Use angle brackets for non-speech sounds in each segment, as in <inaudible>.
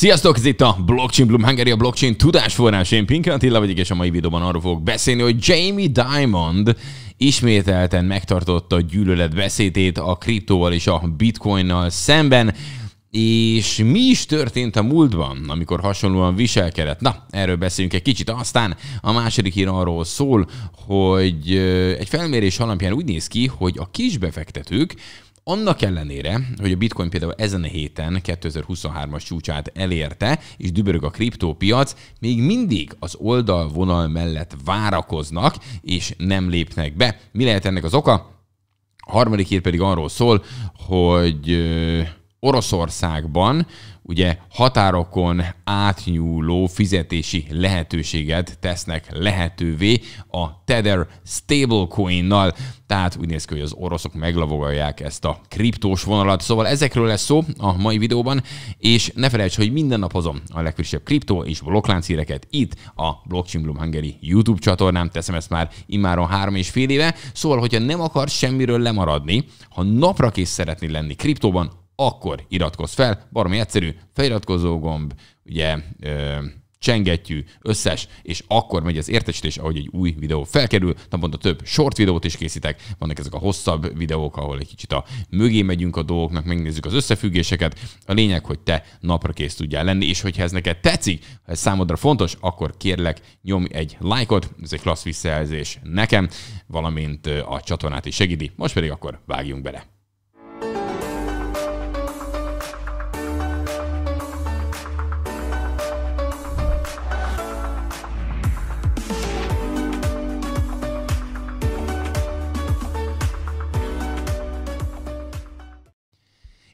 Sziasztok, ez itt a Blockchain Bloom Hungary, a blockchain tudásforrás. Én Pink Attila vagyok, és a mai videóban arról fogok beszélni, hogy Jamie Diamond ismételten megtartotta beszédét a kriptóval és a bitcoinnal szemben. És mi is történt a múltban, amikor hasonlóan viselkedett? Na, erről beszélünk egy kicsit. Aztán a második hír arról szól, hogy egy felmérés alapján úgy néz ki, hogy a kisbefektetők annak ellenére, hogy a bitcoin például ezen a héten 2023-as csúcsát elérte, és dübörög a kriptópiac, még mindig az oldalvonal mellett várakoznak, és nem lépnek be. Mi lehet ennek az oka? A harmadik hír pedig arról szól, hogy Oroszországban ugye határokon átnyúló fizetési lehetőséget tesznek lehetővé a Tether stablecoin-nal. Tehát úgy néz ki, hogy az oroszok meglavogolják ezt a kriptós vonalat. Szóval ezekről lesz szó a mai videóban, és ne felejts, hogy minden nap hozom a legfrissebb kriptó és blokklánc híreket itt a Blockchain Bloom Hungary YouTube csatornám. Teszem ezt már immáron három és fél éve. Szóval, hogyha nem akarsz semmiről lemaradni, ha napra kész szeretnél lenni kriptóban, akkor iratkozz fel, baromi egyszerű, feliratkozó gomb, ugye ö, csengetjű, összes, és akkor megy az értesítés, ahogy egy új videó felkerül. Naponta több short videót is készítek, vannak ezek a hosszabb videók, ahol egy kicsit a mögé megyünk a dolgoknak, megnézzük az összefüggéseket. A lényeg, hogy te napra kész tudjál lenni, és hogyha ez neked tetszik, ha ez számodra fontos, akkor kérlek nyomj egy lájkot, ez egy klassz visszajelzés nekem, valamint a csatornát is segíti. Most pedig akkor vágjunk bele.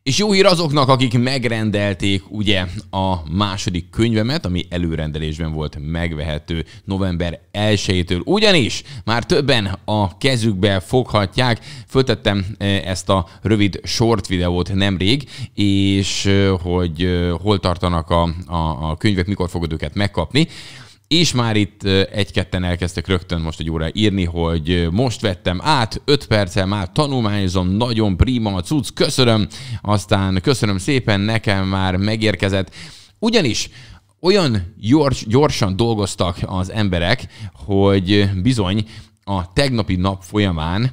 És jó hír azoknak, akik megrendelték ugye a második könyvemet, ami előrendelésben volt megvehető november 1-től. Ugyanis már többen a kezükbe foghatják. Föltettem e, ezt a rövid short videót nemrég, és e, hogy e, hol tartanak a, a, a könyvek, mikor fogod őket megkapni és már itt egy-ketten elkezdtek rögtön most egy óra írni, hogy most vettem át, 5 perccel már tanulmányozom, nagyon prima a cucc, köszönöm, aztán köszönöm szépen, nekem már megérkezett. Ugyanis olyan gyors, gyorsan dolgoztak az emberek, hogy bizony a tegnapi nap folyamán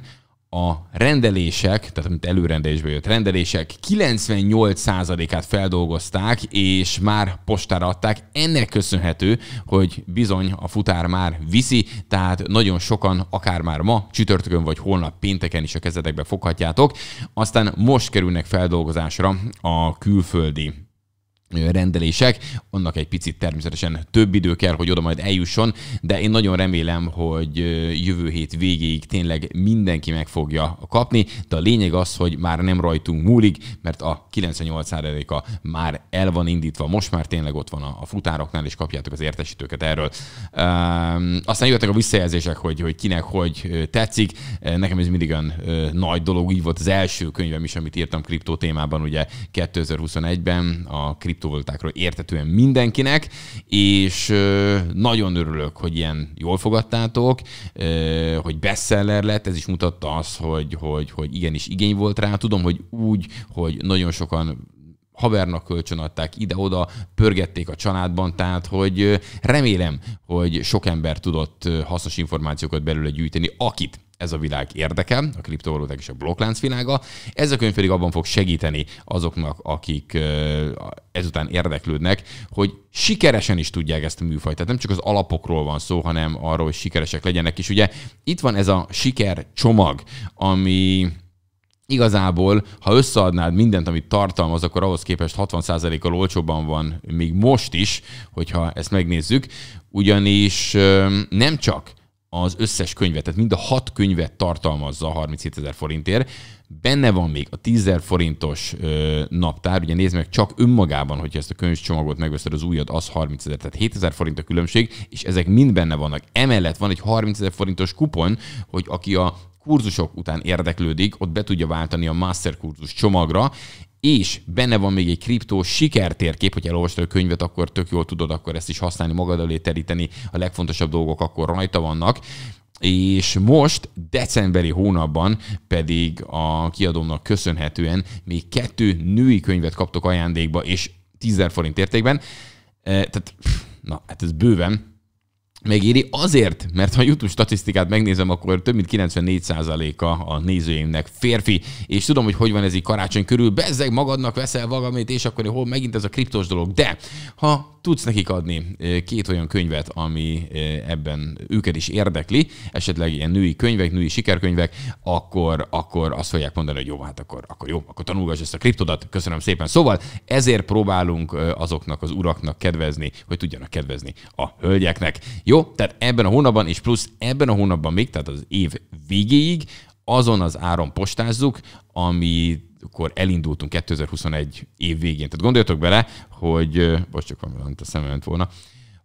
a rendelések, tehát amit előrendelésbe jött rendelések, 98%-át feldolgozták, és már postára adták. Ennek köszönhető, hogy bizony a futár már viszi, tehát nagyon sokan, akár már ma, csütörtökön vagy holnap pénteken is a kezetekbe foghatjátok. Aztán most kerülnek feldolgozásra a külföldi rendelések, annak egy picit természetesen több idő kell, hogy oda majd eljusson, de én nagyon remélem, hogy jövő hét végéig tényleg mindenki meg fogja kapni, de a lényeg az, hogy már nem rajtunk múlik, mert a 98%-a már el van indítva, most már tényleg ott van a futároknál, és kapjátok az értesítőket erről. Aztán jöttek a visszajelzések, hogy, hogy kinek hogy tetszik, nekem ez mindig olyan nagy dolog, így volt az első könyvem is, amit írtam kriptó témában, ugye 2021-ben a kriptó kriptovalutákról értetően mindenkinek, és nagyon örülök, hogy ilyen jól fogadtátok, hogy bestseller lett, ez is mutatta azt, hogy, hogy, hogy igenis igény volt rá. Tudom, hogy úgy, hogy nagyon sokan havernak kölcsönadták ide-oda, pörgették a családban, tehát hogy remélem, hogy sok ember tudott hasznos információkat belőle gyűjteni, akit ez a világ érdeke, a kriptovaluták és a blokklánc világa. Ez a könyv pedig abban fog segíteni azoknak, akik ezután érdeklődnek, hogy sikeresen is tudják ezt a műfajt. Tehát nem csak az alapokról van szó, hanem arról, hogy sikeresek legyenek. És ugye itt van ez a siker csomag, ami igazából, ha összeadnád mindent, amit tartalmaz, akkor ahhoz képest 60%-kal olcsóban van még most is, hogyha ezt megnézzük, ugyanis nem csak az összes könyvet, tehát mind a hat könyvet tartalmazza 37 ezer forintért. Benne van még a 10 000 forintos ö, naptár, ugye nézd meg, csak önmagában, hogyha ezt a könyvcsomagot megveszed, az újad az 30 ezer, tehát 7 ezer forint a különbség, és ezek mind benne vannak. Emellett van egy 30 ezer forintos kupon, hogy aki a kurzusok után érdeklődik, ott be tudja váltani a master kurzus csomagra, és benne van még egy kriptó sikertérkép, hogyha elolvastad a könyvet, akkor tök jól tudod akkor ezt is használni, magad elé teríteni, a legfontosabb dolgok akkor rajta vannak, és most decemberi hónapban pedig a kiadónak köszönhetően még kettő női könyvet kaptok ajándékba, és 10 forint értékben. E, tehát, na, hát ez bőven, megéri. Azért, mert ha a YouTube statisztikát megnézem, akkor több mint 94%-a a nézőimnek férfi, és tudom, hogy hogy van ez így karácsony körül, bezzeg magadnak veszel valamit, és akkor hol megint ez a kriptos dolog. De ha tudsz nekik adni két olyan könyvet, ami ebben őket is érdekli, esetleg ilyen női könyvek, női sikerkönyvek, akkor, akkor azt fogják mondani, hogy jó, hát akkor, akkor jó, akkor tanulgass ezt a kriptodat, köszönöm szépen. Szóval ezért próbálunk azoknak az uraknak kedvezni, hogy tudjanak kedvezni a hölgyeknek. Jó jó? Tehát ebben a hónapban, és plusz ebben a hónapban még, tehát az év végéig azon az áron postázzuk, ami akkor elindultunk 2021 év végén. Tehát gondoljatok bele, hogy, most csak valami a szemem volna,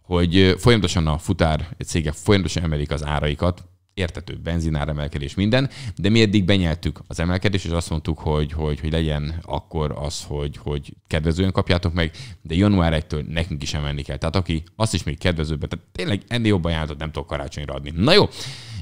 hogy folyamatosan a futár cégek folyamatosan emelik az áraikat, értető benzinár emelkedés, minden, de mi eddig benyeltük az emelkedést, és azt mondtuk, hogy, hogy, hogy legyen akkor az, hogy, hogy kedvezően kapjátok meg, de január 1-től nekünk is emelni kell. Tehát aki azt is még kedvezőbb, tehát tényleg ennél jobban ajánlatot nem tudok karácsonyra adni. Na jó,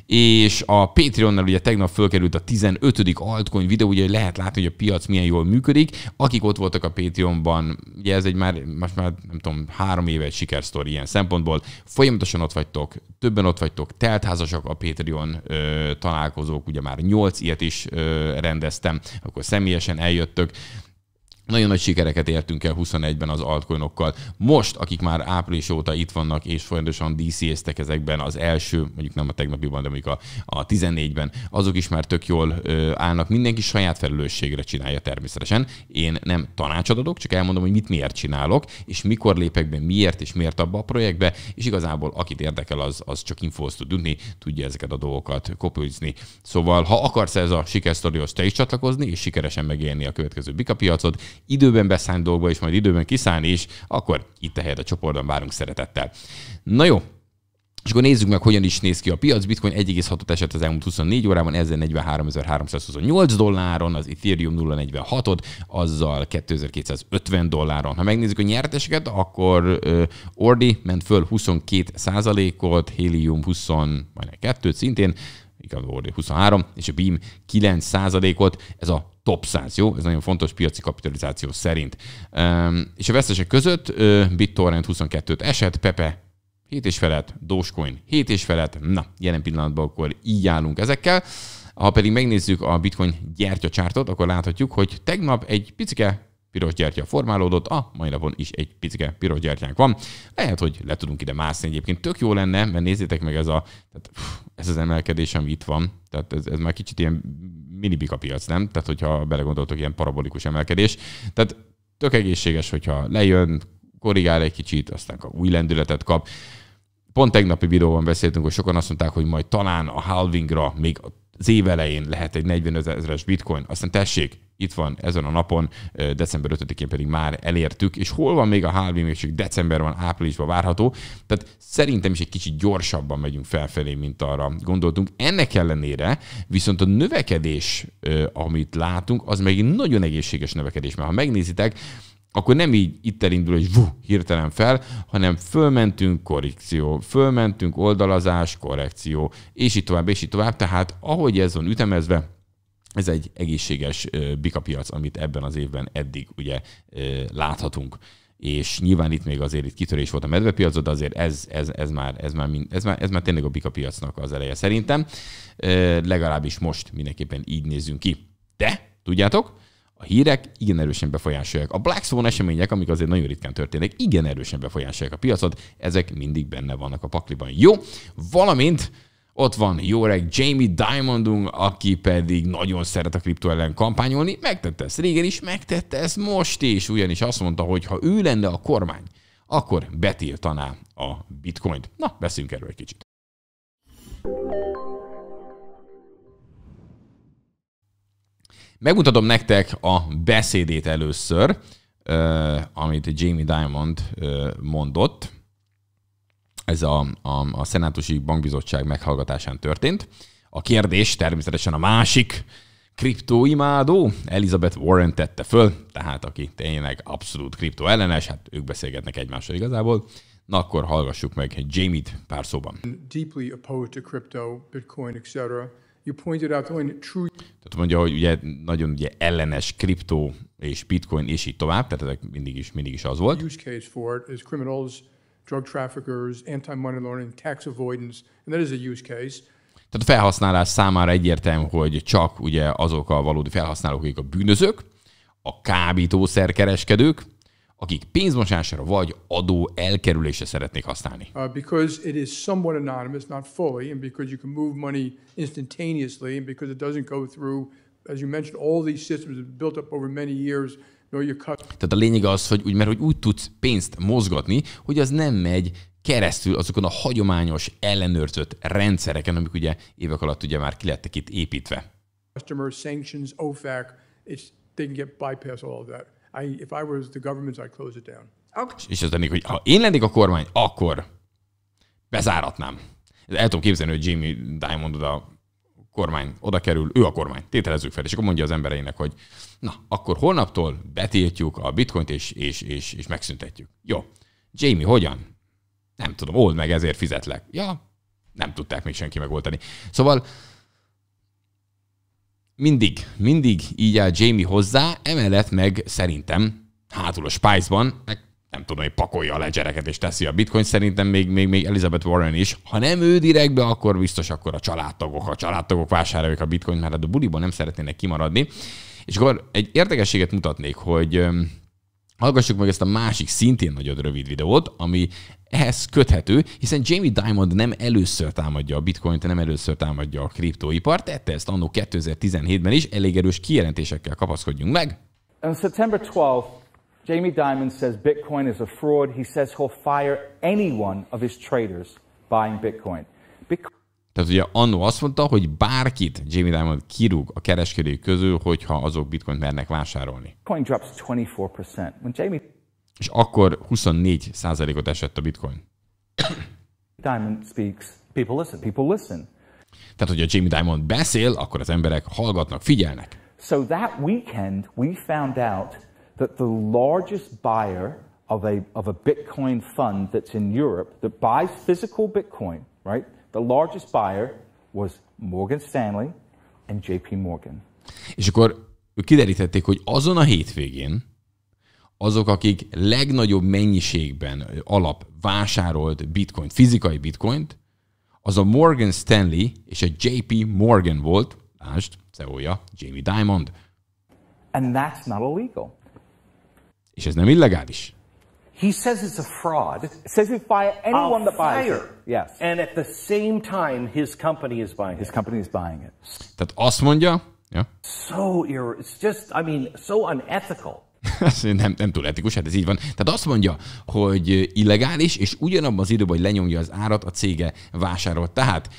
és a Patreonnal ugye tegnap fölkerült a 15. altcoin videó, ugye lehet látni, hogy a piac milyen jól működik. Akik ott voltak a Patreonban, ugye ez egy már, most már nem tudom, három éve egy sikersztori ilyen szempontból. Folyamatosan ott vagytok, többen ott vagytok, teltházasak a Patreon ö, találkozók, ugye már nyolc ilyet is ö, rendeztem, akkor személyesen eljöttök. Nagyon nagy sikereket értünk el 21-ben az altcoinokkal. Most, akik már április óta itt vannak, és folyamatosan DC-eztek ezekben az első, mondjuk nem a tegnapiban, de mondjuk a, a 14-ben, azok is már tök jól ö, állnak. Mindenki saját felelősségre csinálja természetesen. Én nem tanácsot adok, csak elmondom, hogy mit miért csinálok, és mikor lépek be, miért és miért abba a projektbe, és igazából akit érdekel, az, az csak infóhoz tud tudni, tudja ezeket a dolgokat kopőzni. Szóval, ha akarsz ez a sikersztorihoz te is csatlakozni, és sikeresen megélni a következő bikapiacot, időben beszállni dolgokba, és majd időben kiszállni is, akkor itt a helyed a csoportban várunk szeretettel. Na jó, és akkor nézzük meg, hogyan is néz ki a piac. Bitcoin 1,6-ot esett az elmúlt 24 órában, ezzel 43.328 dolláron, az Ethereum 0,46-ot, azzal 2.250 dolláron. Ha megnézzük a nyerteseket, akkor uh, Ordi ment föl 22 ot Helium 20, majdnem 2 szintén, igen, Ordi 23, és a Beam 9 ot Ez a top 100, jó? Ez nagyon fontos piaci kapitalizáció szerint. Ehm, és a vesztesek között uh, BitTorrent 22-t esett, Pepe 7 és felett, Dogecoin 7 és felett, na, jelen pillanatban akkor így állunk ezekkel. Ha pedig megnézzük a Bitcoin gyertyacsártot, akkor láthatjuk, hogy tegnap egy picike piros gyertya formálódott, a mai napon is egy picike piros gyertyánk van. Lehet, hogy le tudunk ide mászni egyébként. Tök jó lenne, mert nézzétek meg ez, a, tehát, pff, ez az emelkedés, ami itt van. Tehát ez, ez már kicsit ilyen minibika piac, nem? Tehát, hogyha belegondoltok, ilyen parabolikus emelkedés. Tehát tök egészséges, hogyha lejön, korrigál egy kicsit, aztán új lendületet kap. Pont tegnapi videóban beszéltünk, hogy sokan azt mondták, hogy majd talán a halvingra még az év elején lehet egy 45 ezeres bitcoin, aztán tessék, itt van ezen a napon, december 5-én pedig már elértük, és hol van még a halving, még csak van, áprilisban várható, tehát szerintem is egy kicsit gyorsabban megyünk felfelé, mint arra gondoltunk. Ennek ellenére viszont a növekedés, amit látunk, az meg egy nagyon egészséges növekedés, mert ha megnézitek, akkor nem így itt elindul, hogy vuh, hirtelen fel, hanem fölmentünk, korrekció, fölmentünk, oldalazás, korrekció, és így tovább, és így tovább. Tehát ahogy ez van ütemezve, ez egy egészséges bikapiac, amit ebben az évben eddig ugye láthatunk és nyilván itt még azért itt kitörés volt a medvepiacod, de azért ez, ez, ez, már, ez, már, mind, ez, már, ez már tényleg a bika piacnak az eleje szerintem. legalábbis most mindenképpen így nézzünk ki. De, tudjátok, a hírek igen erősen befolyásolják. A Black Swan események, amik azért nagyon ritkán történnek, igen erősen befolyásolják a piacot, ezek mindig benne vannak a pakliban. Jó, valamint ott van jó reg Jamie Diamondunk, aki pedig nagyon szeret a kriptó ellen kampányolni. Megtette ezt régen is, megtette ezt most is, ugyanis azt mondta, hogy ha ő lenne a kormány, akkor betiltaná a bitcoint. Na, beszéljünk erről egy kicsit. Megmutatom nektek a beszédét először, amit Jamie Diamond mondott. Ez a, a, a Szenátusi Bankbizottság meghallgatásán történt. A kérdés természetesen a másik kriptóimádó, Elizabeth Warren tette föl, tehát aki tényleg abszolút kripto ellenes, hát ők beszélgetnek egymással igazából. Na akkor hallgassuk meg Jamie-t pár szóban. Deeply opposed to crypto, Bitcoin, etc. Tehát mondja, hogy ugye nagyon ugye ellenes kriptó és bitcoin és így tovább, tehát ezek mindig is, mindig is az volt. Use case for it is criminals, drug traffickers, anti-money laundering, tax avoidance, and that is a use case. Tehát a felhasználás számára egyértelmű, hogy csak ugye azok a valódi felhasználók, akik a bűnözők, a kábítószerkereskedők, akik pénzmosásra vagy adó elkerülése szeretnék használni. Uh, because it is somewhat anonymous, not fully, and because you can move money instantaneously, and because it doesn't go through, as you mentioned, all these systems built up over many years, tehát a lényeg az, hogy úgy, mert hogy úgy tudsz pénzt mozgatni, hogy az nem megy keresztül azokon a hagyományos ellenőrzött rendszereken, amik ugye évek alatt ugye már kilettek itt építve. Customer sanctions, OFAC, it's, they can get bypass all of that. I, if I was the government, I'd close it down. Okay. És az lennék, hogy ha én lennék a kormány, akkor bezáratnám. El tudom képzelni, hogy Jamie Diamond oda kormány oda kerül, ő a kormány, tételezzük fel, és akkor mondja az embereinek, hogy na, akkor holnaptól betiltjuk a bitcoint, és, és, és, és megszüntetjük. Jó. Jamie, hogyan? Nem tudom, old meg, ezért fizetlek. Ja, nem tudták még senki megoldani. Szóval mindig, mindig így áll Jamie hozzá, emellett meg szerintem hátul a Spice-ban, meg nem tudom, hogy pakolja a ledgereket és teszi a bitcoin, szerintem még, még, még Elizabeth Warren is. Ha nem ő direktbe, akkor biztos akkor a családtagok, a családtagok vásárolják a bitcoin, mert hát a buliban nem szeretnének kimaradni. És akkor egy érdekességet mutatnék, hogy Hallgassuk meg ezt a másik szintén nagyon rövid videót, ami ehhez köthető, hiszen Jamie Diamond nem először támadja a bitcoint, nem először támadja a kriptóipart, tette ezt annó 2017-ben is, elég erős kijelentésekkel kapaszkodjunk meg. On September 12, th Jamie Diamond says Bitcoin is a fraud. He says he'll fire anyone of his traders buying Bitcoin. Bitcoin tehát ugye annó azt mondta, hogy bárkit Jamie Dimon kirúg a kereskedők közül, hogyha azok bitcoint mernek vásárolni. Coin drops 24%. When Jamie... És akkor 24%-ot esett a bitcoin. Diamond speaks, people listen, people listen. Tehát, hogyha Jamie Dimon beszél, akkor az emberek hallgatnak, figyelnek. So that weekend we found out that the largest buyer of a, of a Bitcoin fund that's in Europe that buys physical Bitcoin, right? The largest buyer was Morgan Stanley and JP Morgan. És akkor kiderítették, hogy azon a hétvégén azok, akik legnagyobb mennyiségben alap vásárolt Bitcoin, fizikai bitcoint, az a Morgan Stanley és a JP Morgan volt, lásd, CEO-ja, Jamie Diamond. And that's not illegal. És ez nem illegális. He says it's a fraud. Says it's by anyone I'll that buys it. Yes. And at the same time, his company is buying His it. company is buying it. Tehát azt mondja, ja. So ir- it's just, I mean, so unethical. <laughs> nem, nem túl etikus, hát ez így van. Tehát azt mondja, hogy illegális, és ugyanabban az időben, hogy lenyomja az árat, a cége vásárolt. Tehát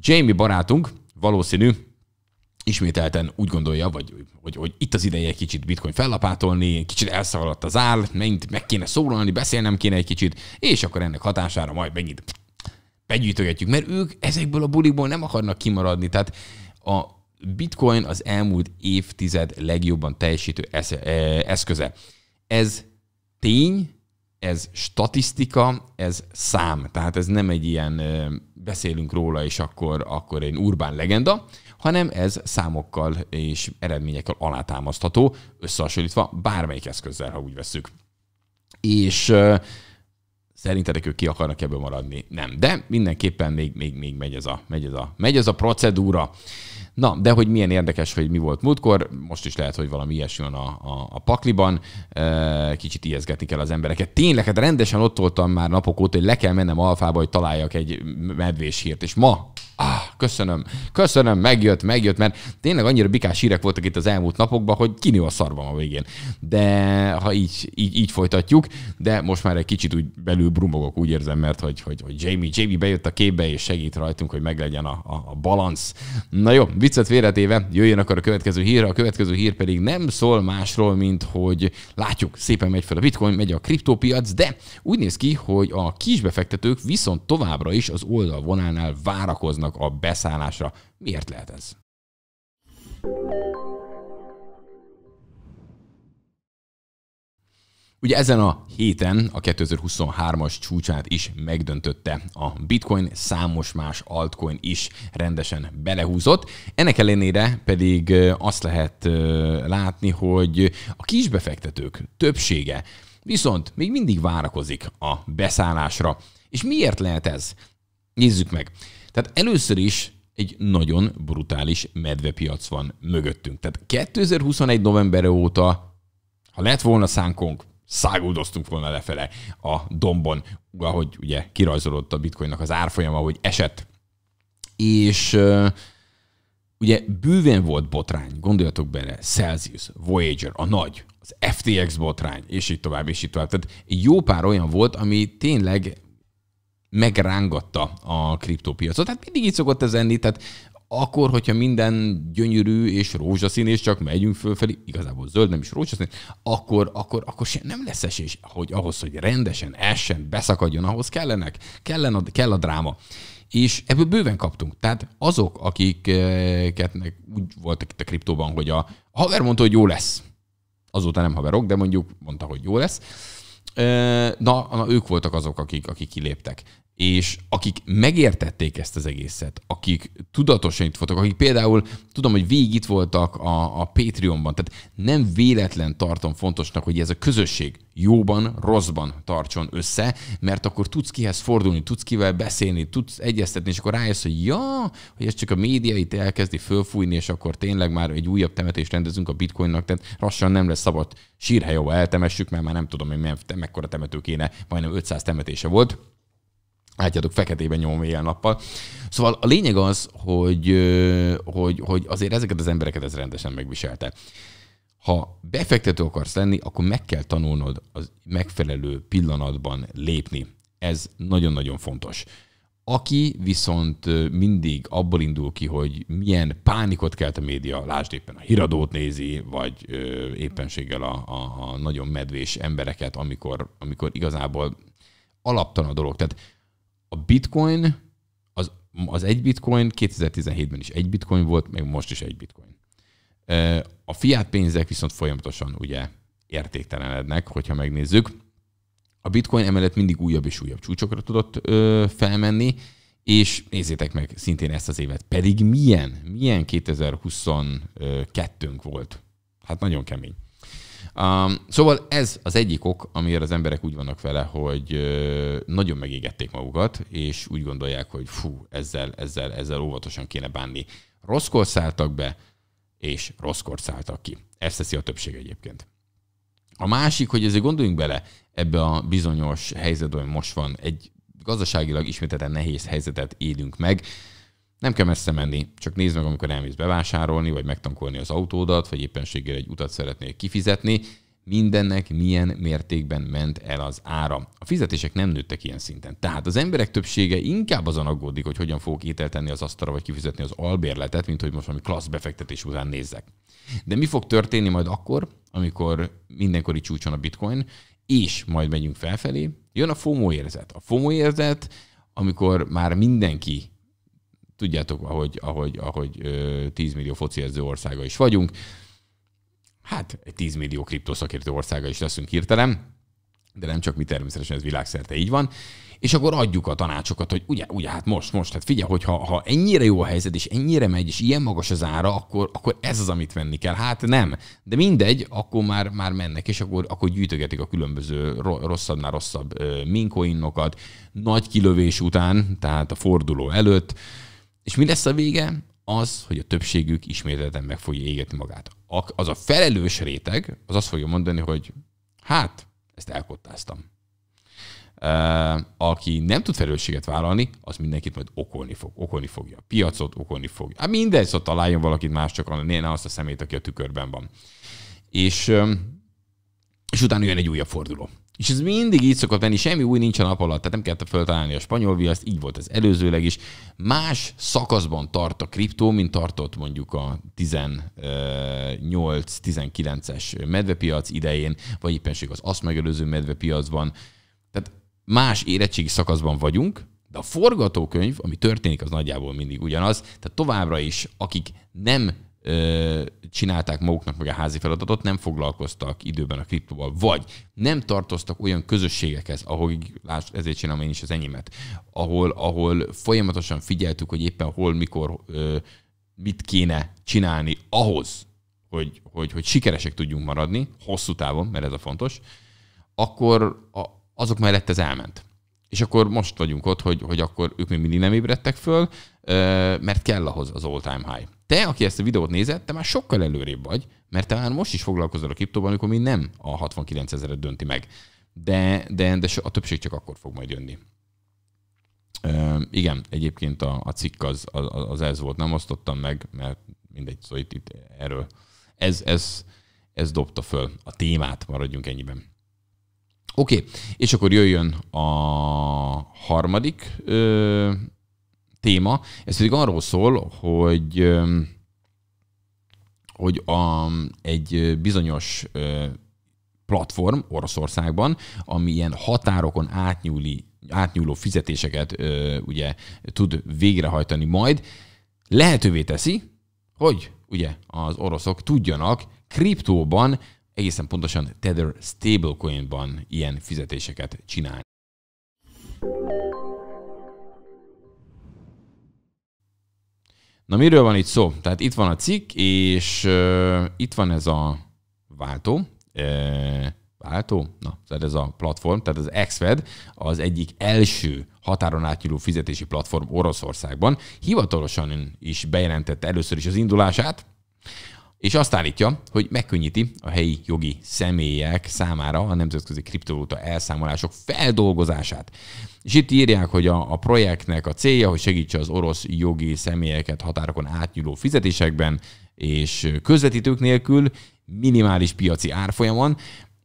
Jamie barátunk valószínű ismételten úgy gondolja, vagy hogy, hogy itt az ideje egy kicsit bitcoin fellapátolni, kicsit elszaladt az áll, megint meg kéne szólalni, beszélnem kéne egy kicsit, és akkor ennek hatására majd megint begyűjtögetjük, mert ők ezekből a bulikból nem akarnak kimaradni. Tehát a bitcoin az elmúlt évtized legjobban teljesítő e, eszköze. Ez tény, ez statisztika, ez szám. Tehát ez nem egy ilyen beszélünk róla, és akkor, akkor egy urbán legenda, hanem ez számokkal és eredményekkel alátámasztható, összehasonlítva bármelyik eszközzel, ha úgy veszük. És Szerintetek ők ki akarnak ebből maradni? Nem. De mindenképpen még, még, még megy, ez a, megy, ez a, megy ez a procedúra. Na, de hogy milyen érdekes, hogy mi volt múltkor, most is lehet, hogy valami ilyesmi van a, a, a pakliban, kicsit ijeszgetni kell az embereket. Tényleg, hát rendesen ott voltam már napok óta, hogy le kell mennem alfába, hogy találjak egy medvés hírt, és ma Ah, köszönöm, köszönöm, megjött, megjött, mert tényleg annyira bikás hírek voltak itt az elmúlt napokban, hogy kinő a szarvam a végén. De ha így, így, így folytatjuk, de most már egy kicsit úgy belül brumogok, úgy érzem, mert hogy, hogy, hogy Jamie, Jamie bejött a képbe, és segít rajtunk, hogy meglegyen a, a, a balansz. Na jó, viccet véletéve, jöjjön akkor a következő hír, a következő hír pedig nem szól másról, mint hogy látjuk, szépen megy fel a bitcoin, megy a kriptópiac, de úgy néz ki, hogy a kisbefektetők viszont továbbra is az oldalvonalnál várakoznak autónak a beszállásra. Miért lehet ez? Ugye ezen a héten a 2023-as csúcsát is megdöntötte. A bitcoin számos más altcoin is rendesen belehúzott. Ennek ellenére pedig azt lehet látni, hogy a kisbefektetők többsége viszont még mindig várakozik a beszállásra. És miért lehet ez? Nézzük meg. Tehát először is egy nagyon brutális medvepiac van mögöttünk. Tehát 2021. november óta, ha lett volna szánkunk, száguldoztunk volna lefele a dombon, ahogy ugye kirajzolódott a bitcoinnak az árfolyama, hogy esett. És ugye bőven volt botrány, gondoljatok bele, Celsius, Voyager, a nagy, az FTX botrány, és így tovább, és így tovább. Tehát jó pár olyan volt, ami tényleg megrángatta a kriptópiacot. Tehát mindig így szokott ez enni, tehát akkor, hogyha minden gyönyörű és rózsaszín, és csak megyünk fölfelé, igazából zöld, nem is rózsaszín, akkor, akkor, akkor sem nem lesz esés, hogy ahhoz, hogy rendesen essen, beszakadjon, ahhoz kellenek, kellen a, kell a dráma. És ebből bőven kaptunk. Tehát azok, akiket úgy voltak itt a kriptóban, hogy a, a haver mondta, hogy jó lesz. Azóta nem haverok, de mondjuk mondta, hogy jó lesz Na, na, ők voltak azok, akik, akik kiléptek és akik megértették ezt az egészet, akik tudatosan itt voltak, akik például, tudom, hogy végig itt voltak a, a Patreonban, tehát nem véletlen tartom fontosnak, hogy ez a közösség jóban, rosszban tartson össze, mert akkor tudsz kihez fordulni, tudsz kivel beszélni, tudsz egyeztetni, és akkor rájössz, hogy ja, hogy ez csak a média itt elkezdi fölfújni, és akkor tényleg már egy újabb temetést rendezünk a bitcoinnak, tehát lassan nem lesz szabad sírhely, eltemessük, mert már nem tudom, hogy milyen, mekkora temető kéne, majdnem 500 temetése volt látjátok, feketében nyom éjjel-nappal. Szóval a lényeg az, hogy, hogy, hogy azért ezeket az embereket ez rendesen megviselte. Ha befektető akarsz lenni, akkor meg kell tanulnod az megfelelő pillanatban lépni. Ez nagyon-nagyon fontos. Aki viszont mindig abból indul ki, hogy milyen pánikot kelt a média, lásd éppen a híradót nézi, vagy éppenséggel a, a, a nagyon medvés embereket, amikor, amikor igazából alaptalan a dolog. Tehát a bitcoin, az, az egy bitcoin 2017-ben is egy bitcoin volt, meg most is egy bitcoin. A fiat pénzek viszont folyamatosan ugye értéktelenednek, hogyha megnézzük. A bitcoin emellett mindig újabb és újabb csúcsokra tudott ö, felmenni, és nézzétek meg szintén ezt az évet. Pedig milyen, milyen 2022-nk volt. Hát nagyon kemény. Um, szóval ez az egyik ok, amiért az emberek úgy vannak vele, hogy nagyon megégették magukat, és úgy gondolják, hogy fú, ezzel, ezzel, ezzel óvatosan kéne bánni. Rosszkor szálltak be, és rosszkor szálltak ki. Ezt teszi a többség egyébként. A másik, hogy ezért gondoljunk bele ebbe a bizonyos helyzetben, most van, egy gazdaságilag ismételten nehéz helyzetet élünk meg, nem kell messze menni, csak nézd meg, amikor elmész bevásárolni, vagy megtankolni az autódat, vagy éppenséggel egy utat szeretnél kifizetni, mindennek milyen mértékben ment el az ára. A fizetések nem nőttek ilyen szinten. Tehát az emberek többsége inkább azon aggódik, hogy hogyan fogok ételt tenni az asztalra, vagy kifizetni az albérletet, mint hogy most valami klassz befektetés után nézzek. De mi fog történni majd akkor, amikor mindenkori csúcson a bitcoin, és majd megyünk felfelé, jön a FOMO érzet. A FOMO érzet, amikor már mindenki tudjátok, ahogy, ahogy, ahogy 10 millió fociező országa is vagyunk, hát egy 10 millió kriptoszakértő országa is leszünk hirtelen, de nem csak mi természetesen, ez világszerte így van, és akkor adjuk a tanácsokat, hogy ugye, ugye hát most, most, hát figyelj, hogy ha, ha ennyire jó a helyzet, és ennyire megy, és ilyen magas az ára, akkor, akkor ez az, amit venni kell. Hát nem. De mindegy, akkor már, már mennek, és akkor, akkor gyűjtögetik a különböző rosszabbnál rosszabb minkoinokat, nagy kilövés után, tehát a forduló előtt, és mi lesz a vége? Az, hogy a többségük ismételten meg fogja égetni magát. Az a felelős réteg, az azt fogja mondani, hogy hát, ezt elkottáztam. Aki nem tud felelősséget vállalni, az mindenkit majd okolni fog. Okolni fogja a piacot, okolni fogja. Hát minden szóval találjon valakit más, csak ne azt a szemét, aki a tükörben van. És, és utána jön egy újabb forduló. És ez mindig így szokott lenni, semmi új nincs a nap alatt, tehát nem kellett feltalálni a spanyol viaszt, így volt ez előzőleg is. Más szakaszban tart a kriptó, mint tartott mondjuk a 18-19-es medvepiac idején, vagy éppenség az azt megelőző medvepiacban. Tehát más érettségi szakaszban vagyunk, de a forgatókönyv, ami történik, az nagyjából mindig ugyanaz. Tehát továbbra is, akik nem csinálták maguknak meg a házi feladatot, nem foglalkoztak időben a kriptóval, vagy nem tartoztak olyan közösségekhez, ahol, láss, ezért csinálom én is az enyémet, ahol, ahol folyamatosan figyeltük, hogy éppen hol, mikor, mit kéne csinálni ahhoz, hogy, hogy, hogy sikeresek tudjunk maradni, hosszú távon, mert ez a fontos, akkor a, azok mellett ez elment. És akkor most vagyunk ott, hogy, hogy akkor ők még mindig nem ébredtek föl, mert kell ahhoz az all-time high te, aki ezt a videót nézett, te már sokkal előrébb vagy, mert te már most is foglalkozol a kriptóban, amikor még nem a 69 ezeret dönti meg. De, de, de a többség csak akkor fog majd jönni. Ö, igen, egyébként a, a cikk az, az, az ez volt, nem osztottam meg, mert mindegy, szó szóval itt, itt erről. Ez, ez, ez dobta föl a témát, maradjunk ennyiben. Oké, okay. és akkor jöjjön a harmadik ö, téma, ez pedig arról szól, hogy hogy a, egy bizonyos platform Oroszországban, ami ilyen határokon átnyúli, átnyúló fizetéseket ugye tud végrehajtani majd, lehetővé teszi, hogy ugye az oroszok tudjanak kriptóban, egészen pontosan Tether stablecoinban ilyen fizetéseket csinálni. Na miről van itt szó? Tehát itt van a cikk, és uh, itt van ez a váltó, uh, váltó, na, tehát ez a platform, tehát az Exfed az egyik első határon átnyúló fizetési platform Oroszországban. Hivatalosan is bejelentette először is az indulását, és azt állítja, hogy megkönnyíti a helyi jogi személyek számára a nemzetközi kriptovaluta elszámolások feldolgozását. És itt írják, hogy a, a projektnek a célja, hogy segítse az orosz jogi személyeket határokon átnyúló fizetésekben és közvetítők nélkül minimális piaci árfolyamon,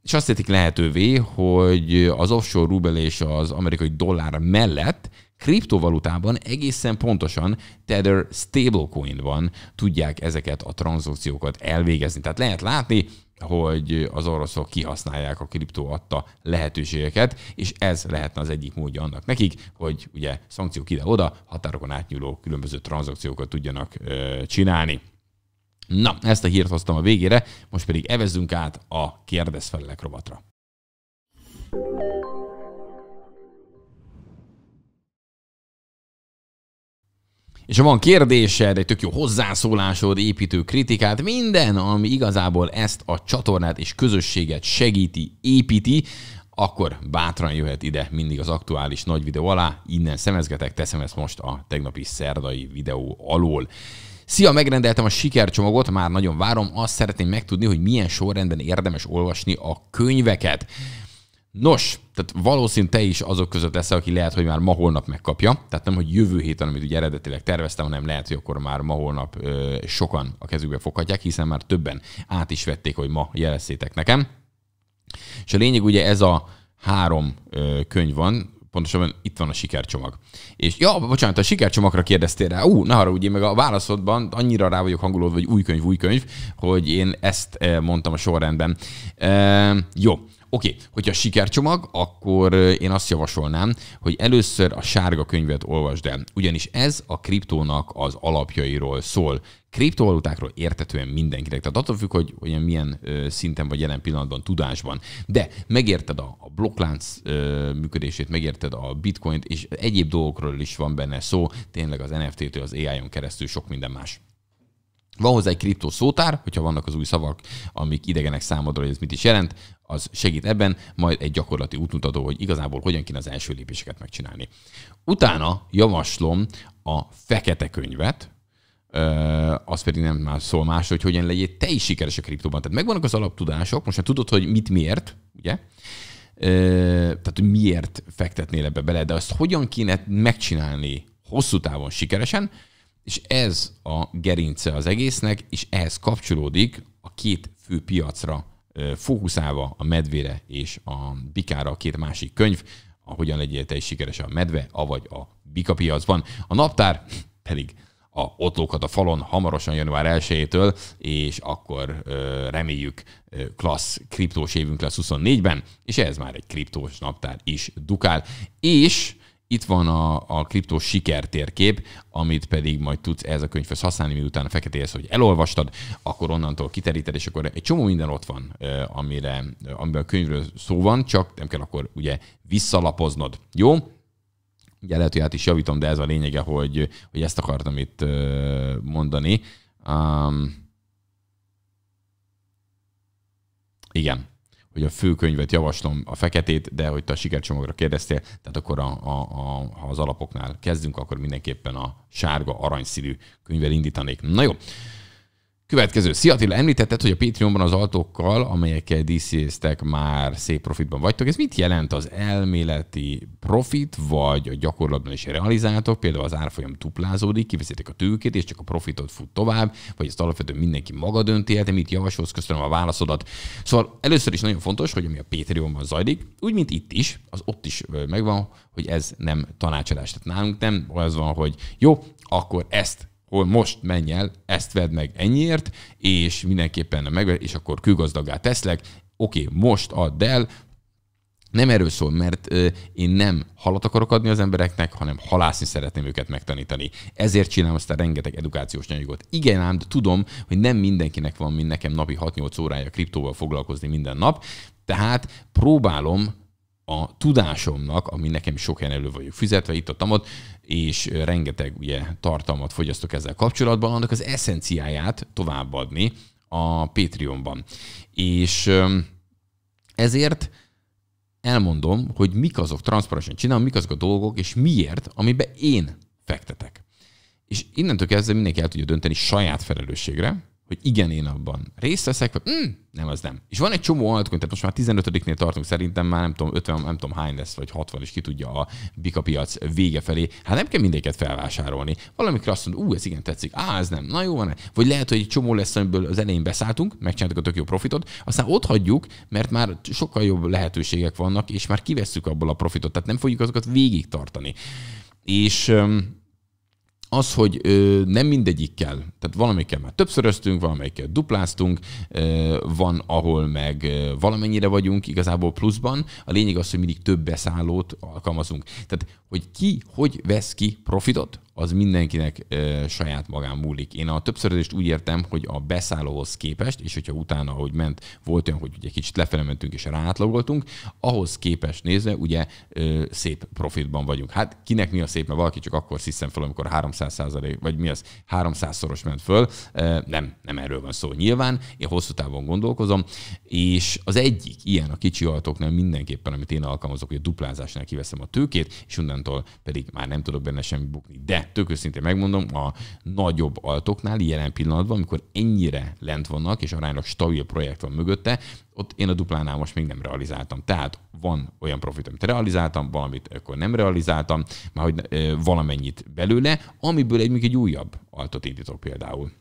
és azt tették lehetővé, hogy az offshore rubel és az amerikai dollár mellett kriptovalutában egészen pontosan Tether stablecoin van, tudják ezeket a tranzakciókat elvégezni. Tehát lehet látni, hogy az oroszok kihasználják a kriptó adta lehetőségeket, és ez lehetne az egyik módja annak nekik, hogy ugye szankciók ide-oda, határokon átnyúló különböző tranzakciókat tudjanak ö, csinálni. Na, ezt a hírt hoztam a végére, most pedig evezzünk át a kérdezfelelek rovatra. És ha van kérdésed, egy tök jó hozzászólásod, építő kritikát, minden, ami igazából ezt a csatornát és közösséget segíti, építi, akkor bátran jöhet ide mindig az aktuális nagy videó alá. Innen szemezgetek, teszem ezt most a tegnapi szerdai videó alól. Szia, megrendeltem a sikercsomagot, már nagyon várom. Azt szeretném megtudni, hogy milyen sorrendben érdemes olvasni a könyveket. Nos, tehát valószínű te is azok között leszel, aki lehet, hogy már ma holnap megkapja. Tehát nem, hogy jövő héten, amit ugye eredetileg terveztem, hanem lehet, hogy akkor már ma holnap ö, sokan a kezükbe foghatják, hiszen már többen át is vették, hogy ma jelezzétek nekem. És a lényeg ugye ez a három ö, könyv van, pontosabban itt van a sikercsomag. És ja, bocsánat, a sikercsomagra kérdeztél rá. Ú, na haragudj, meg a válaszodban annyira rá vagyok hangulódva, hogy új könyv, új könyv, hogy én ezt mondtam a sorrendben. E, jó, Oké, okay, hogyha sikercsomag, akkor én azt javasolnám, hogy először a sárga könyvet olvasd el, ugyanis ez a kriptónak az alapjairól szól. Kriptovalutákról értetően mindenkinek, tehát attól függ, hogy, hogy milyen szinten vagy jelen pillanatban tudásban. De megérted a, a blokklánc működését, megérted a bitcoint, és egyéb dolgokról is van benne szó, tényleg az NFT-től az AI-on keresztül sok minden más. Van hozzá egy kriptó szótár, hogyha vannak az új szavak, amik idegenek számodra, hogy ez mit is jelent, az segít ebben, majd egy gyakorlati útmutató, hogy igazából hogyan kéne az első lépéseket megcsinálni. Utána javaslom a fekete könyvet, az pedig nem már szól más, hogy hogyan legyél te is sikeres a kriptóban. Tehát megvannak az alaptudások, most már tudod, hogy mit miért, ugye? Tehát, hogy miért fektetnél ebbe bele, de azt hogyan kéne megcsinálni hosszú távon sikeresen, és ez a gerince az egésznek, és ehhez kapcsolódik a két fő piacra fókuszálva a medvére és a bikára a két másik könyv, ahogyan legyél te is sikeres a medve, avagy a bika piacban. A naptár pedig a otlókat a falon hamarosan január 1-től, és akkor ö, reméljük ö, klassz kriptós évünk lesz 24-ben, és ez már egy kriptós naptár is dukál. És itt van a, a kriptó sikertérkép, amit pedig majd tudsz ez a könyvhöz használni, miután a feketéhez, hogy elolvastad, akkor onnantól kiteríted, és akkor egy csomó minden ott van, amire, amiben a könyvről szó van, csak nem kell akkor ugye visszalapoznod. Jó? Ugye lehet, hogy át is javítom, de ez a lényege, hogy, hogy ezt akartam itt mondani. Um, igen hogy a főkönyvet javaslom a feketét, de hogy te a sikercsomagra kérdeztél, tehát akkor a, a, a, ha az alapoknál kezdünk, akkor mindenképpen a sárga aranyszínű könyvvel indítanék. Na jó, Következő. Szia Attila, említetted, hogy a Patreonban az autókkal, amelyekkel díszéztek, már szép profitban vagytok. Ez mit jelent az elméleti profit, vagy a gyakorlatban is realizáltok? Például az árfolyam duplázódik, kiveszitek a tőkét, és csak a profitot fut tovább, vagy ezt alapvetően mindenki maga dönti el, de mit javasolsz? Köszönöm a válaszodat. Szóval először is nagyon fontos, hogy ami a Patreonban zajlik, úgy, mint itt is, az ott is megvan, hogy ez nem tanácsadás. Tehát nálunk nem az van, hogy jó, akkor ezt hol most menj el, ezt vedd meg ennyiért, és mindenképpen meg, és akkor külgazdagá teszlek, oké, okay, most add el, nem erről szól, mert ö, én nem halat akarok adni az embereknek, hanem halászni szeretném őket megtanítani. Ezért csinálom ezt a rengeteg edukációs anyagot. Igen ám, de tudom, hogy nem mindenkinek van, mint nekem napi 6-8 órája kriptóval foglalkozni minden nap, tehát próbálom a tudásomnak, ami nekem sok helyen elő vagyok fizetve, itt ott, ott és rengeteg ugye, tartalmat fogyasztok ezzel kapcsolatban, annak az eszenciáját továbbadni a Patreonban. És ezért elmondom, hogy mik azok, transzparensen csinálom, mik azok a dolgok, és miért, amiben én fektetek. És innentől kezdve mindenki el tudja dönteni saját felelősségre, hogy igen, én abban részt veszek, vagy mm, nem, az nem. És van egy csomó altcoin, tehát most már 15-nél tartunk, szerintem már nem tudom, 50, nem tudom hány lesz, vagy 60, és ki tudja a bika piac vége felé. Hát nem kell mindéket felvásárolni. Valamikor azt mondod, ú, ez igen tetszik, á, ez nem, na jó van. Vagy lehet, hogy egy csomó lesz, amiből az elején beszálltunk, megcsináltuk a tök jó profitot, aztán ott hagyjuk, mert már sokkal jobb lehetőségek vannak, és már kivesszük abból a profitot, tehát nem fogjuk azokat végig tartani. És um, az, hogy ö, nem mindegyikkel, tehát valamelyikkel már többszöröztünk, valamelyikkel dupláztunk, ö, van, ahol meg ö, valamennyire vagyunk igazából pluszban. A lényeg az, hogy mindig több beszállót alkalmazunk. Tehát, hogy ki hogy vesz ki profitot, az mindenkinek e, saját magán múlik. Én a többszörözést úgy értem, hogy a beszállóhoz képest, és hogyha utána, ahogy ment, volt olyan, hogy ugye kicsit lefele mentünk és ráátlagoltunk, ahhoz képest nézve ugye e, szép profitban vagyunk. Hát kinek mi a szép, mert valaki csak akkor sziszem fel, amikor 300 vagy mi az, 300 szoros ment föl. E, nem, nem erről van szó nyilván, én hosszú távon gondolkozom, és az egyik ilyen a kicsi altoknál mindenképpen, amit én alkalmazok, hogy a duplázásnál kiveszem a tőkét, és onnantól pedig már nem tudok benne semmi bukni. De mert tök őszintén megmondom, a nagyobb altoknál jelen pillanatban, amikor ennyire lent vannak, és aránylag stabil projekt van mögötte, ott én a duplánál most még nem realizáltam. Tehát van olyan profit, amit realizáltam, valamit akkor nem realizáltam, már hogy valamennyit belőle, amiből egy, egy újabb altot indítok például.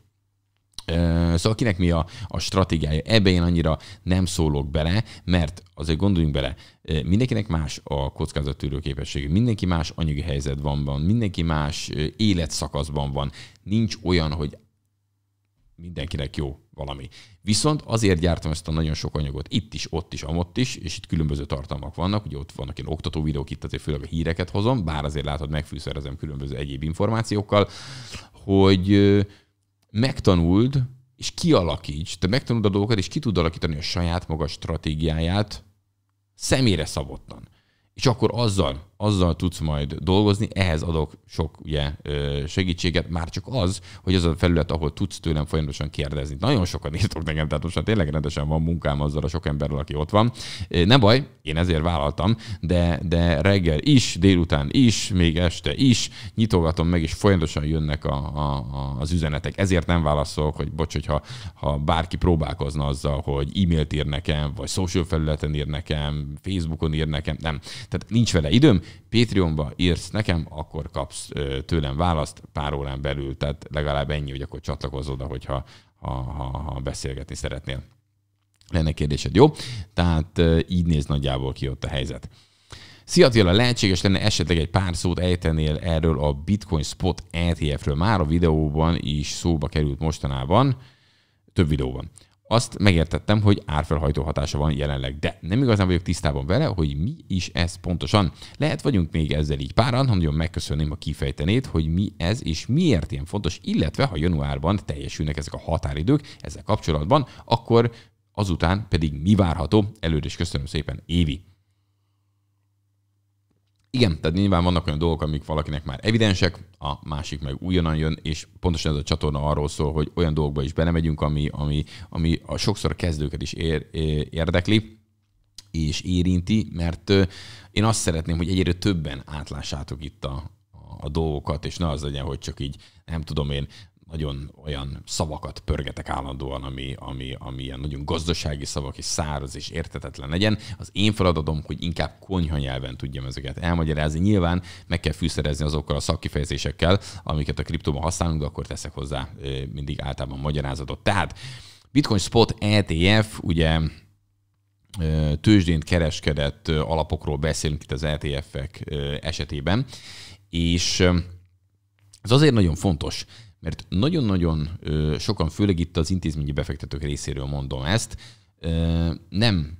Szóval kinek mi a, a stratégiája? Ebbe én annyira nem szólok bele, mert azért gondoljunk bele, mindenkinek más a kockázattűrő képessége, mindenki más anyagi helyzet van, mindenki más életszakaszban van. Nincs olyan, hogy mindenkinek jó valami. Viszont azért gyártam ezt a nagyon sok anyagot itt is, ott is, amott is, és itt különböző tartalmak vannak, ugye ott vannak ilyen oktató videók itt azért főleg a híreket hozom, bár azért látod, megfűszerezem különböző egyéb információkkal, hogy, megtanuld, és kialakíts, te megtanuld a dolgokat, és ki tud alakítani a saját magas stratégiáját személyre szabottan. És akkor azzal azzal tudsz majd dolgozni, ehhez adok sok ugye, segítséget, már csak az, hogy az a felület, ahol tudsz tőlem folyamatosan kérdezni. Nagyon sokat írtok nekem, tehát most már tényleg rendesen van munkám azzal a sok emberrel, aki ott van. Ne baj, én ezért vállaltam, de, de reggel is, délután is, még este is nyitogatom meg, és folyamatosan jönnek a, a, a, az üzenetek. Ezért nem válaszolok, hogy bocs, hogyha ha bárki próbálkozna azzal, hogy e-mailt ír nekem, vagy social felületen ír nekem, Facebookon ír nekem, nem. Tehát nincs vele időm, Patreonba írsz nekem, akkor kapsz tőlem választ pár órán belül, tehát legalább ennyi, hogy akkor csatlakozz oda, hogyha ha, ha, ha beszélgetni szeretnél. Lenne kérdésed, jó? Tehát így néz nagyjából ki ott a helyzet. Szia Attila, lehetséges lenne esetleg egy pár szót ejtenél erről a Bitcoin Spot ETF-ről. Már a videóban is szóba került mostanában, több videóban azt megértettem, hogy árfelhajtó hatása van jelenleg, de nem igazán vagyok tisztában vele, hogy mi is ez pontosan. Lehet vagyunk még ezzel így páran, ha nagyon megköszönném, a kifejtenét, hogy mi ez és miért ilyen fontos, illetve ha januárban teljesülnek ezek a határidők ezzel kapcsolatban, akkor azután pedig mi várható. Előre is köszönöm szépen, Évi igen, tehát nyilván vannak olyan dolgok, amik valakinek már evidensek, a másik meg újonnan jön, és pontosan ez a csatorna arról szól, hogy olyan dolgokba is belemegyünk, ami, ami, ami a sokszor a kezdőket is ér, érdekli és érinti, mert én azt szeretném, hogy egyre többen átlássátok itt a, a dolgokat, és ne az legyen, hogy csak így, nem tudom én, nagyon olyan szavakat pörgetek állandóan, ami, ami, ami ilyen nagyon gazdasági szavak, és száraz és értetetlen legyen. Az én feladatom, hogy inkább konyhanyelven tudjam ezeket elmagyarázni. Nyilván meg kell fűszerezni azokkal a szakkifejezésekkel, amiket a kriptóban használunk, de akkor teszek hozzá mindig általában magyarázatot. Tehát Bitcoin Spot ETF, ugye tőzsdént kereskedett alapokról beszélünk itt az ETF-ek esetében, és ez azért nagyon fontos, mert nagyon-nagyon sokan, főleg itt az intézményi befektetők részéről mondom ezt, nem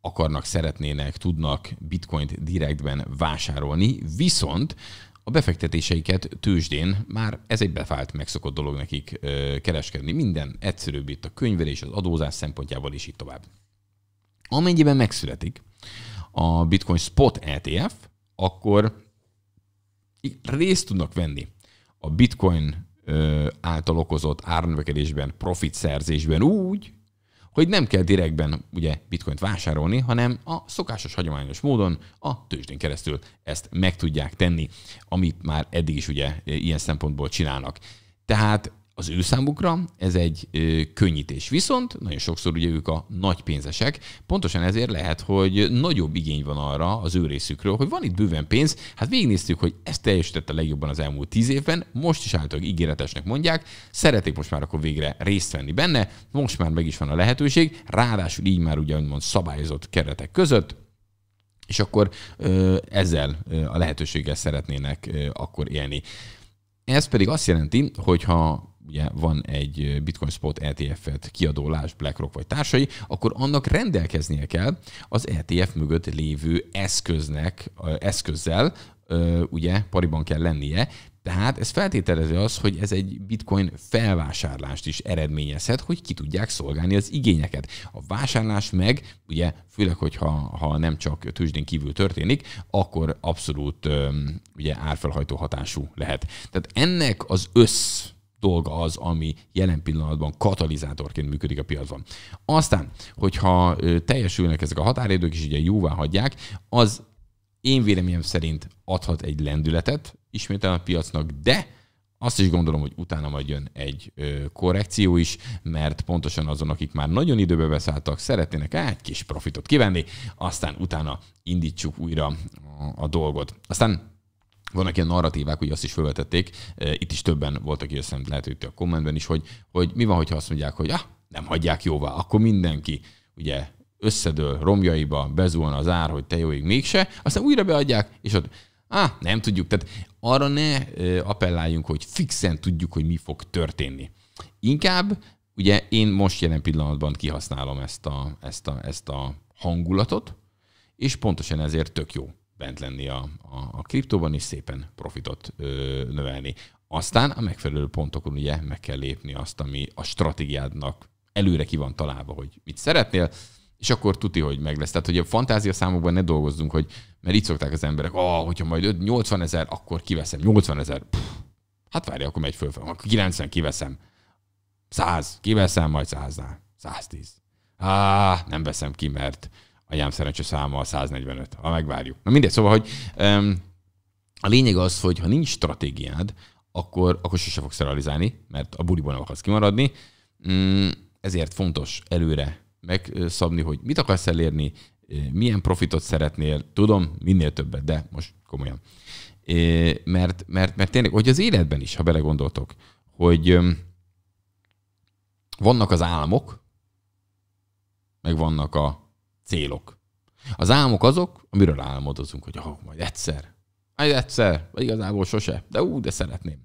akarnak, szeretnének, tudnak bitcoint direktben vásárolni, viszont a befektetéseiket tőzsdén már ez egy befált, megszokott dolog nekik kereskedni. Minden egyszerűbb itt a könyvelés, az adózás szempontjából is így tovább. Amennyiben megszületik a Bitcoin Spot ETF, akkor részt tudnak venni a Bitcoin által okozott árnövekedésben, profit szerzésben úgy, hogy nem kell direktben ugye bitcoint vásárolni, hanem a szokásos, hagyományos módon a tőzsdén keresztül ezt meg tudják tenni, amit már eddig is ugye ilyen szempontból csinálnak. Tehát az ő számukra ez egy ö, könnyítés. Viszont nagyon sokszor ugye ők a nagy pénzesek, pontosan ezért lehet, hogy nagyobb igény van arra az ő részükről, hogy van itt bőven pénz, hát végignéztük, hogy ezt teljesítette legjobban az elmúlt tíz évben, most is általában ígéretesnek mondják, szeretik most már akkor végre részt venni benne, most már meg is van a lehetőség, ráadásul így már ugye mond szabályozott keretek között, és akkor ö, ezzel ö, a lehetőséggel szeretnének ö, akkor élni. Ez pedig azt jelenti, hogy ha ugye van egy Bitcoin Spot ETF-et kiadó Lás, BlackRock vagy társai, akkor annak rendelkeznie kell az ETF mögött lévő eszköznek, eszközzel, ugye pariban kell lennie, tehát ez feltételezi az, hogy ez egy bitcoin felvásárlást is eredményezhet, hogy ki tudják szolgálni az igényeket. A vásárlás meg, ugye, főleg, hogyha ha nem csak tőzsdén kívül történik, akkor abszolút ugye árfelhajtó hatású lehet. Tehát ennek az össz dolga az, ami jelen pillanatban katalizátorként működik a piacban. Aztán, hogyha teljesülnek ezek a határidők, és ugye jóvá hagyják, az én véleményem szerint adhat egy lendületet ismétel a piacnak, de azt is gondolom, hogy utána majd jön egy ö, korrekció is, mert pontosan azon, akik már nagyon időbe beszálltak, szeretnének á, egy kis profitot kivenni, aztán utána indítsuk újra a, a dolgot. Aztán vannak ilyen narratívák, ugye azt is felvetették, e, itt is többen voltak, és azt lehet, hogy a kommentben is, hogy, hogy mi van, hogyha azt mondják, hogy ah, nem hagyják jóvá, akkor mindenki ugye összedől romjaiba, bezúlna az ár, hogy te jó ég mégse, aztán újra beadják, és ott ah, nem tudjuk. Tehát arra ne e, appelláljunk, hogy fixen tudjuk, hogy mi fog történni. Inkább ugye én most jelen pillanatban kihasználom ezt a, ezt a, ezt a hangulatot, és pontosan ezért tök jó bent lenni a, a, a kriptóban, és szépen profitot ö, növelni. Aztán a megfelelő pontokon ugye meg kell lépni azt, ami a stratégiádnak előre ki van találva, hogy mit szeretnél, és akkor tuti, hogy meg lesz. Tehát, hogy a fantázia számokban ne dolgozzunk, hogy mert így szokták az emberek, ah, hogyha majd 80 ezer, akkor kiveszem, 80 ezer, hát várj, akkor megy föl, akkor 90 kiveszem, 100, kiveszem majd 100-nál, 110. Ah, nem veszem ki, mert a jám száma a 145, ha megvárjuk. Na mindegy, szóval, hogy um, a lényeg az, hogy ha nincs stratégiád, akkor, akkor sose fogsz realizálni, mert a nem akarsz kimaradni. Mm, ezért fontos előre megszabni, hogy mit akarsz elérni, e, milyen profitot szeretnél, tudom, minél többet, de most komolyan. E, mert, mert, mert tényleg, hogy az életben is, ha belegondoltok, hogy vannak az álmok, meg vannak a célok. Az álmok azok, amiről álmodozunk, hogy oh, majd egyszer, majd egyszer, vagy igazából sose, de úgy, de szeretném.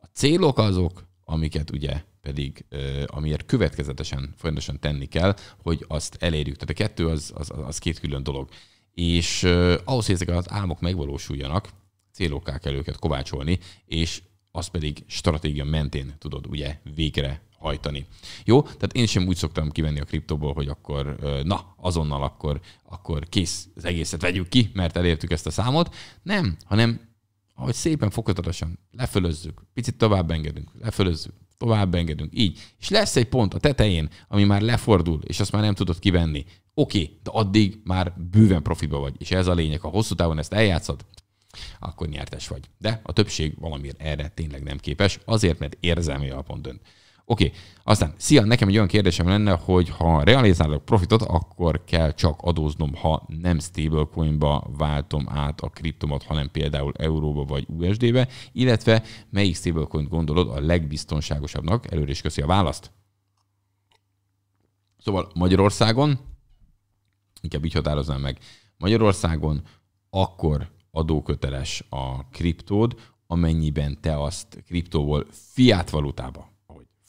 A célok azok, amiket ugye pedig, amiért következetesen, folyamatosan tenni kell, hogy azt elérjük. Tehát a kettő az, az, az két külön dolog. És ahhoz, hogy ezek az álmok megvalósuljanak, célokká kell őket kovácsolni, és azt pedig stratégia mentén tudod ugye végre hajtani. Jó? Tehát én sem úgy szoktam kivenni a kriptóból, hogy akkor na, azonnal akkor, akkor kész, az egészet vegyük ki, mert elértük ezt a számot. Nem, hanem ahogy szépen fokozatosan lefölözzük, picit tovább engedünk, lefölözzük, tovább engedünk, így. És lesz egy pont a tetején, ami már lefordul, és azt már nem tudod kivenni. Oké, okay, de addig már bőven profiba vagy, és ez a lényeg. Ha hosszú távon ezt eljátszod, akkor nyertes vagy. De a többség valamiért erre tényleg nem képes, azért, mert érzelmi alapon dönt. Oké, okay. aztán, szia, nekem egy olyan kérdésem lenne, hogy ha realizálok profitot, akkor kell csak adóznom, ha nem stablecoinba váltom át a kriptomat, hanem például euróba vagy USD-be, illetve melyik stablecoin gondolod a legbiztonságosabbnak? Előre is köszi a választ. Szóval Magyarországon, inkább így határoznám meg, Magyarországon akkor adóköteles a kriptód, amennyiben te azt kriptóból fiat valutába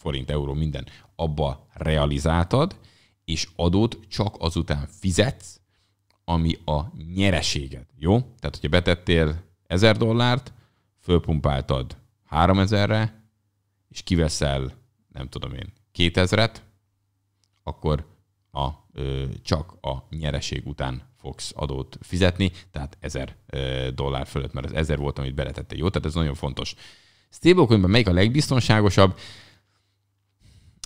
forint, euró, minden, abba realizáltad, és adót csak azután fizetsz, ami a nyereséged, jó? Tehát, hogyha betettél 1000 dollárt, fölpumpáltad 3000-re, és kiveszel, nem tudom én, 2000-et, akkor a, ö, csak a nyereség után fogsz adót fizetni, tehát 1000 ö, dollár fölött, mert az 1000 volt, amit beletette, jó? Tehát ez nagyon fontos. Stablecoinben melyik a legbiztonságosabb?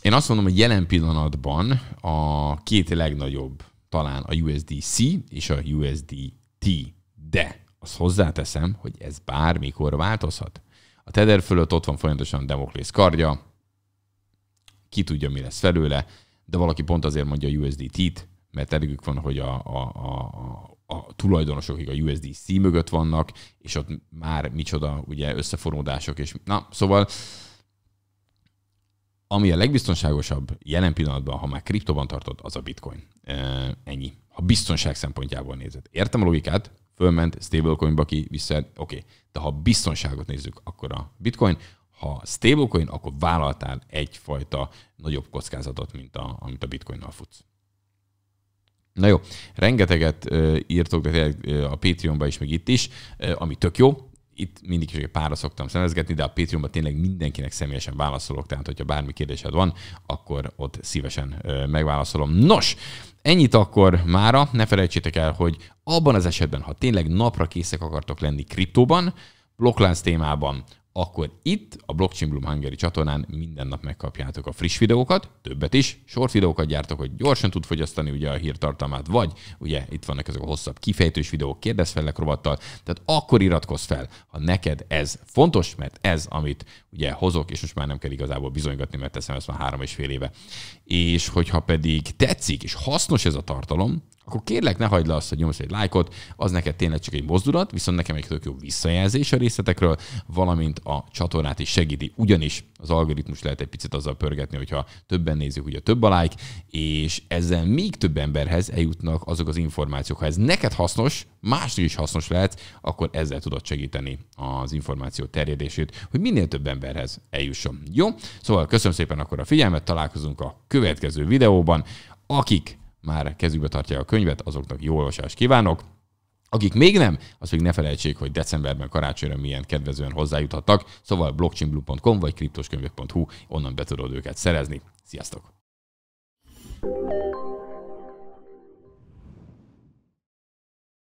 Én azt mondom, hogy jelen pillanatban a két legnagyobb talán a USDC és a USDT. De azt hozzáteszem, hogy ez bármikor változhat. A Tether fölött ott van folyamatosan Democles kardja, ki tudja, mi lesz felőle, de valaki pont azért mondja a USDT-t, mert elégük van, hogy a, a, a, a, a tulajdonosok, akik a USDC mögött vannak, és ott már micsoda ugye összefonódások, és na, szóval ami a legbiztonságosabb jelen pillanatban, ha már kriptoban tartod, az a bitcoin. Ennyi. Ha biztonság szempontjából nézed. Értem a logikát, fölment, stablecoinba ki, vissza, oké. Okay. De ha biztonságot nézzük, akkor a bitcoin, ha stablecoin, akkor vállaltál egyfajta nagyobb kockázatot, mint a, amit a bitcoinnal futsz. Na jó, rengeteget írtok, de a Patreonba is, meg itt is, ami tök jó, itt mindig is pára szoktam szemezgetni, de a Patreonban tényleg mindenkinek személyesen válaszolok, tehát hogyha bármi kérdésed van, akkor ott szívesen megválaszolom. Nos, Ennyit akkor mára, ne felejtsétek el, hogy abban az esetben, ha tényleg napra készek akartok lenni kriptóban, blokklánc témában, akkor itt a Blockchain Bloom Hungary csatornán minden nap megkapjátok a friss videókat, többet is, short videókat gyártok, hogy gyorsan tud fogyasztani ugye a hírtartalmát, vagy ugye itt vannak ezek a hosszabb kifejtős videók, kérdezz fel rovattal, tehát akkor iratkozz fel, ha neked ez fontos, mert ez, amit ugye hozok, és most már nem kell igazából bizonygatni, mert teszem ezt már három és fél éve. És hogyha pedig tetszik, és hasznos ez a tartalom, akkor kérlek ne hagyd le azt, hogy nyomsz egy lájkot, az neked tényleg csak egy mozdulat, viszont nekem egy tök jó visszajelzés a részletekről, valamint a csatornát is segíti, ugyanis az algoritmus lehet egy picit azzal pörgetni, hogyha többen nézik, ugye több a lájk, és ezzel még több emberhez eljutnak azok az információk. Ha ez neked hasznos, másnak is hasznos lehet, akkor ezzel tudod segíteni az információ terjedését, hogy minél több emberhez eljusson. Jó? Szóval köszönöm szépen akkor a figyelmet, találkozunk a következő videóban. Akik már kezükbe tartja a könyvet, azoknak jó olvasást kívánok. Akik még nem, az még ne felejtsék, hogy decemberben karácsonyra milyen kedvezően hozzájuthatnak, szóval blockchainblue.com vagy kriptoskönyvek.hu, onnan be tudod őket szerezni. Sziasztok! thank you